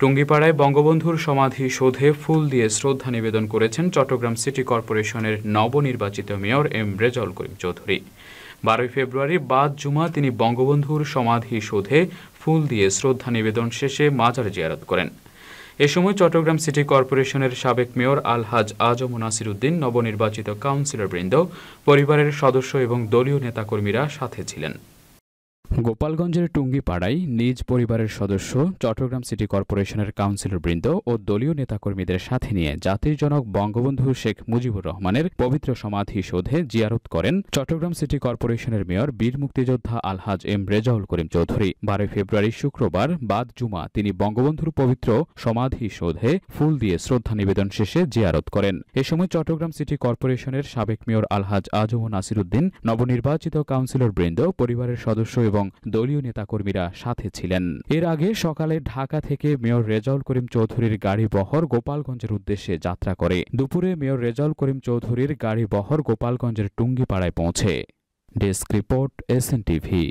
টুঙ্গিপাড়ায় বঙ্গবন্ধুর সমাধি শোধে ফুল দিয়ে শ্রদ্ধা নিবেদন করেছেন চট্টগ্রাম সিটি কর্পোরেশনের নবনির্বাচিত মেয়র এম রেজল করিম চৌধুরী বারোই ফেব্রুয়ারি বাদ জুমা তিনি বঙ্গবন্ধুর সমাধি শোধে ফুল দিয়ে শ্রদ্ধা নিবেদন শেষে মাজার জিয়ারত করেন এ সময় চট্টগ্রাম সিটি কর্পোরেশনের সাবেক মেয়র আলহাজ আজম নাসিরুদ্দিন নবনির্বাচিত কাউন্সিলরবৃন্দ পরিবারের সদস্য এবং দলীয় নেতাকর্মীরা সাথে ছিলেন গোপালগঞ্জের টুঙ্গিপাড়ায় নিজ পরিবারের সদস্য চট্টগ্রাম সিটি কর্পোরেশনের কাউন্সিলরবৃন্দ ও দলীয় নেতাকর্মীদের সাথে নিয়ে জাতির জনক বঙ্গবন্ধু শেখ মুজিবুর রহমানের পবিত্র সমাধি শোধে জিয়ারত করেন চট্টগ্রাম সিটি কর্পোরেশনের মেয়র বীর মুক্তিযোদ্ধা আলহাজ এম রেজাউল করিম চৌধুরী বারোই ফেব্রুয়ারি শুক্রবার বাদ জুমা তিনি বঙ্গবন্ধুর পবিত্র সমাধি শোধে ফুল দিয়ে শ্রদ্ধা নিবেদন শেষে জিয়ারত করেন এ সময় চট্টগ্রাম সিটি কর্পোরেশনের সাবেক মেয়র আলহাজ আজম নাসিরুদ্দিন নবনির্বাচিত কাউন্সিলরবৃন্দ পরিবারের সদস্য এবং এবং দলীয় নেতাকর্মীরা সাথে ছিলেন এর আগে সকালে ঢাকা থেকে মেয়র রেজাউল করিম চৌধুরীর গাড়ি বহর গোপালগঞ্জের উদ্দেশ্যে যাত্রা করে দুপুরে মেয়র রেজাউল করিম চৌধুরীর গাড়ি বহর গোপালগঞ্জের টুঙ্গিপাড়ায় পৌঁছে desk report S N TV